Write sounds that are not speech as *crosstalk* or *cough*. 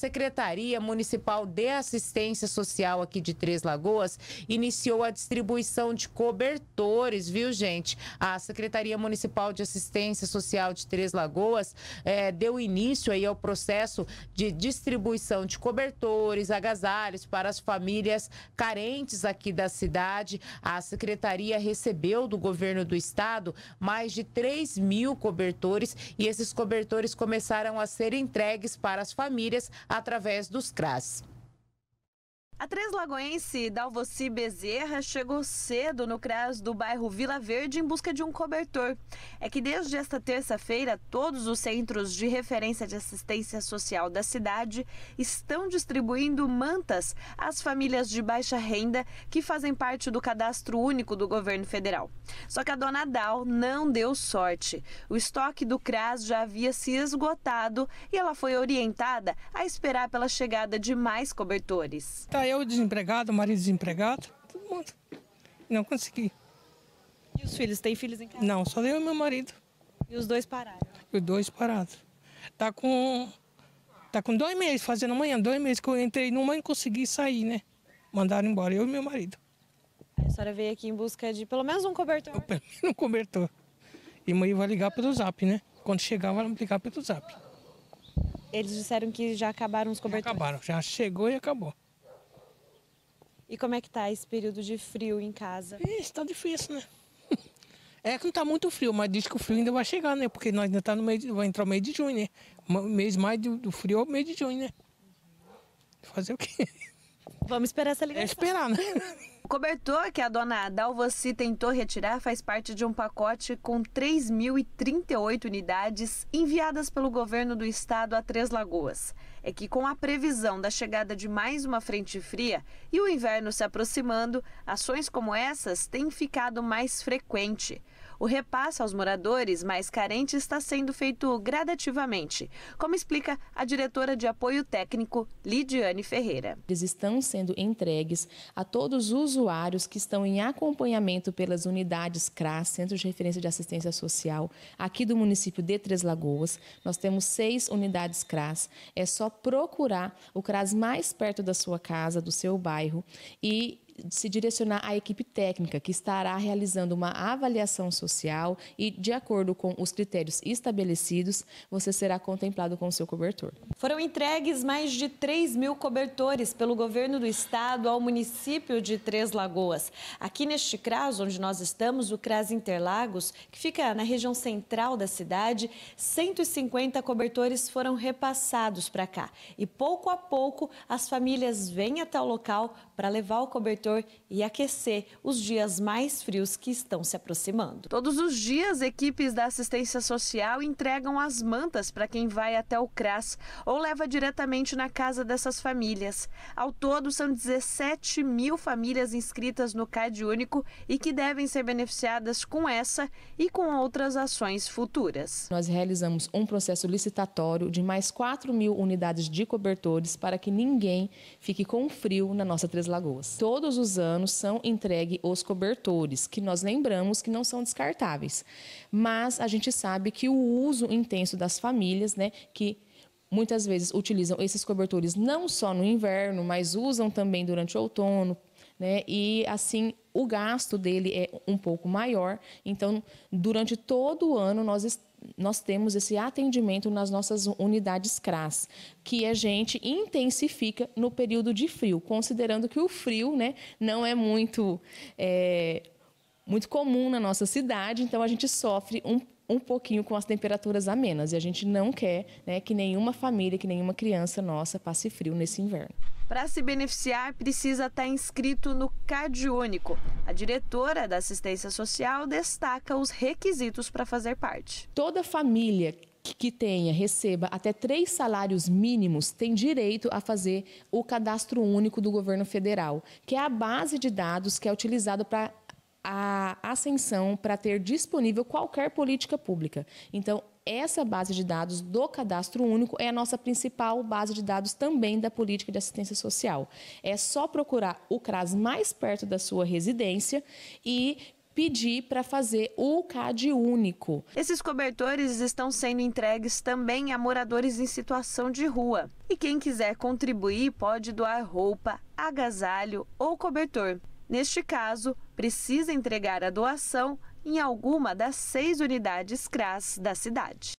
Secretaria Municipal de Assistência Social aqui de Três Lagoas iniciou a distribuição de cobertores, viu, gente? A Secretaria Municipal de Assistência Social de Três Lagoas é, deu início aí ao processo de distribuição de cobertores, agasalhos para as famílias carentes aqui da cidade. A secretaria recebeu do governo do estado mais de 3 mil cobertores e esses cobertores começaram a ser entregues para as famílias através dos CRAS. A três lagoense Dalvoci Bezerra chegou cedo no CRAS do bairro Vila Verde em busca de um cobertor. É que desde esta terça-feira, todos os centros de referência de assistência social da cidade estão distribuindo mantas às famílias de baixa renda que fazem parte do cadastro único do governo federal. Só que a dona Dal não deu sorte. O estoque do CRAS já havia se esgotado e ela foi orientada a esperar pela chegada de mais cobertores. Tá eu desempregado, o marido desempregado, todo mundo. Não consegui. E os filhos? Tem filhos em casa? Não, só eu e meu marido. E os dois pararam? os dois parados. Tá com. Tá com dois meses fazendo amanhã, dois meses que eu entrei numa e consegui sair, né? Mandaram embora, eu e meu marido. A senhora veio aqui em busca de pelo menos um cobertor? Eu, pelo menos um cobertor. E mãe vai ligar pelo zap, né? Quando chegar, vai ligar pelo zap. Eles disseram que já acabaram os cobertores? Já acabaram, já chegou e acabou. E como é que tá esse período de frio em casa? Está difícil, né? *laughs* É que não está muito frio, mas diz que o frio ainda vai chegar, né? Porque nós ainda está no meio, de, vai entrar o mês de junho, né? O mês mais do, do frio é o mês de junho, né? Fazer o quê? Vamos esperar essa ligação. É esperar, né? *laughs* cobertor que a dona Dalvoci tentou retirar faz parte de um pacote com 3.038 unidades enviadas pelo governo do estado a Três Lagoas. É que com a previsão da chegada de mais uma frente fria e o inverno se aproximando, ações como essas têm ficado mais frequentes. O repasse aos moradores mais carentes está sendo feito gradativamente, como explica a diretora de apoio técnico, Lidiane Ferreira. Eles estão sendo entregues a todos os usuários que estão em acompanhamento pelas unidades CRAS, Centros de Referência de Assistência Social, aqui do município de Três Lagoas. Nós temos seis unidades CRAS. É só procurar o CRAS mais perto da sua casa, do seu bairro, e se direcionar à equipe técnica, que estará realizando uma avaliação social e, de acordo com os critérios estabelecidos, você será contemplado com o seu cobertor. Foram entregues mais de 3 mil cobertores pelo governo do estado ao município de Três Lagoas. Aqui neste CRAS, onde nós estamos, o CRAS Interlagos, que fica na região central da cidade, 150 cobertores foram repassados para cá. E pouco a pouco, as famílias vêm até o local para levar o cobertor e aquecer os dias mais frios que estão se aproximando. Todos os dias, equipes da assistência social entregam as mantas para quem vai até o CRAS ou leva diretamente na casa dessas famílias. Ao todo, são 17 mil famílias inscritas no CAD Único e que devem ser beneficiadas com essa e com outras ações futuras. Nós realizamos um processo licitatório de mais 4 mil unidades de cobertores para que ninguém fique com frio na nossa Três Lagoas. Todos os anos são entregues os cobertores, que nós lembramos que não são descartáveis. Mas a gente sabe que o uso intenso das famílias, né, que muitas vezes utilizam esses cobertores não só no inverno, mas usam também durante o outono, né, e assim o gasto dele é um pouco maior. Então, durante todo o ano, nós, nós temos esse atendimento nas nossas unidades CRAS, que a gente intensifica no período de frio, considerando que o frio né, não é muito. É, muito comum na nossa cidade, então a gente sofre um um pouquinho com as temperaturas amenas. E a gente não quer né, que nenhuma família, que nenhuma criança nossa passe frio nesse inverno. Para se beneficiar, precisa estar inscrito no CAD Único. A diretora da assistência social destaca os requisitos para fazer parte. Toda família que tenha, receba até três salários mínimos, tem direito a fazer o cadastro único do governo federal, que é a base de dados que é utilizada para a ascensão para ter disponível qualquer política pública. Então, essa base de dados do cadastro único é a nossa principal base de dados também da política de assistência social. É só procurar o CRAS mais perto da sua residência e pedir para fazer o CAD único. Esses cobertores estão sendo entregues também a moradores em situação de rua. E quem quiser contribuir pode doar roupa, agasalho ou cobertor. Neste caso, precisa entregar a doação em alguma das seis unidades CRAS da cidade.